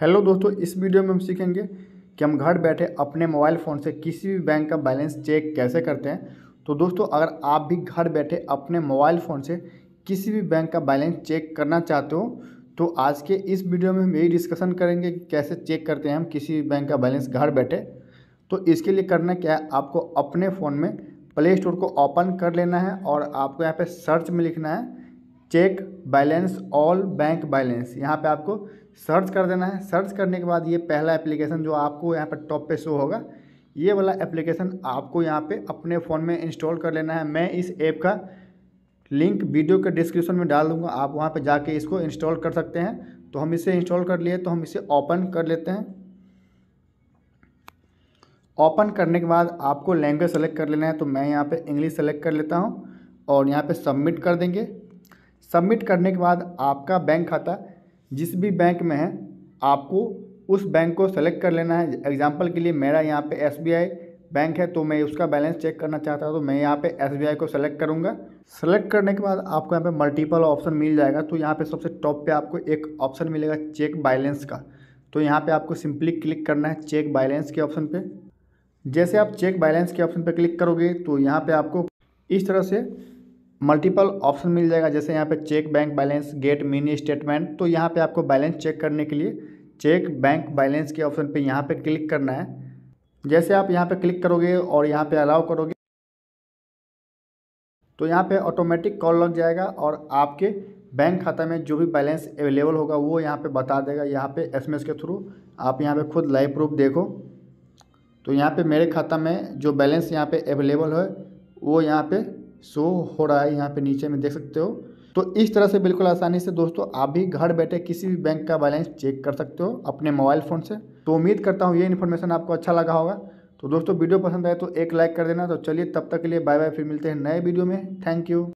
hello दोस्तों इस video में हम सीखेंगे कि हम घर बैठे अपने मोबाइल फ़ोन से किसी भी बैंक का बैलेंस चेक कैसे करते हैं तो दोस्तों अगर आप भी घर बैठे अपने मोबाइल फ़ोन से किसी भी बैंक का बैलेंस चेक करना चाहते हो तो आज के इस वीडियो में हम यही डिस्कशन करेंगे कि कैसे चेक करते हैं हम किसी भी बैंक का बैलेंस घर बैठे तो इसके लिए करना क्या है आपको अपने फ़ोन में प्ले स्टोर को ओपन कर लेना है और आपको यहाँ पर सर्च में लिखना है check balance all bank balance यहाँ पे आपको सर्च कर देना है सर्च करने के बाद ये पहला एप्लीकेशन जो आपको यहाँ पर टॉप पे शो होगा ये वाला एप्लीकेशन आपको यहाँ पे अपने फ़ोन में इंस्टॉल कर लेना है मैं इस ऐप का लिंक वीडियो के डिस्क्रिप्शन में डाल दूँगा आप वहाँ पर जाके इसको इंस्टॉल कर सकते हैं तो हम इसे इंस्टॉल कर लिए तो हम इसे ओपन कर लेते हैं ओपन करने के बाद आपको लैंग्वेज सेलेक्ट कर लेना है तो मैं यहाँ पे इंग्लिश सेलेक्ट कर लेता हूँ और यहाँ पे सबमिट कर देंगे सबमिट करने के बाद आपका बैंक खाता जिस भी बैंक में है आपको उस बैंक को सेलेक्ट कर लेना है एग्जाम्पल के लिए मेरा यहाँ पे एस बैंक है तो मैं उसका बैलेंस चेक करना चाहता हूँ तो मैं यहाँ पे एस को सेलेक्ट करूँगा सेलेक्ट करने के बाद आपको यहाँ पे मल्टीपल ऑप्शन मिल जाएगा तो यहाँ पे सबसे टॉप पे आपको एक ऑप्शन मिलेगा चेक बैलेंस का तो यहाँ पे आपको सिंपली क्लिक करना है चेक बैलेंस के ऑप्शन पर जैसे आप चेक बैलेंस के ऑप्शन पर क्लिक करोगे तो यहाँ पर आपको इस तरह से मल्टीपल ऑप्शन मिल जाएगा जैसे यहाँ पे check bank balance get mini statement तो यहाँ पे आपको बैलेंस चेक करने के लिए चेक बैंक बैलेंस के ऑप्शन पे यहाँ पे क्लिक करना है जैसे आप यहाँ पे क्लिक करोगे और यहाँ पे अलाउ करोगे तो यहाँ पे ऑटोमेटिक कॉल लग जाएगा और आपके बैंक खाता में जो भी बैलेंस अवेलेबल होगा वो यहाँ पर बता देगा यहाँ पर एस के थ्रू आप यहाँ पर खुद लाइव प्रूफ देखो तो यहाँ पर मेरे खाता में जो बैलेंस यहाँ पर अवेलेबल है वो यहाँ पर शो हो रहा है यहाँ पे नीचे में देख सकते हो तो इस तरह से बिल्कुल आसानी से दोस्तों आप भी घर बैठे किसी भी बैंक का बैलेंस चेक कर सकते हो अपने मोबाइल फ़ोन से तो उम्मीद करता हूँ ये इन्फॉर्मेशन आपको अच्छा लगा होगा तो दोस्तों वीडियो पसंद आए तो एक लाइक कर देना तो चलिए तब तक के लिए बाय बाय फिर मिलते हैं नए वीडियो में थैंक यू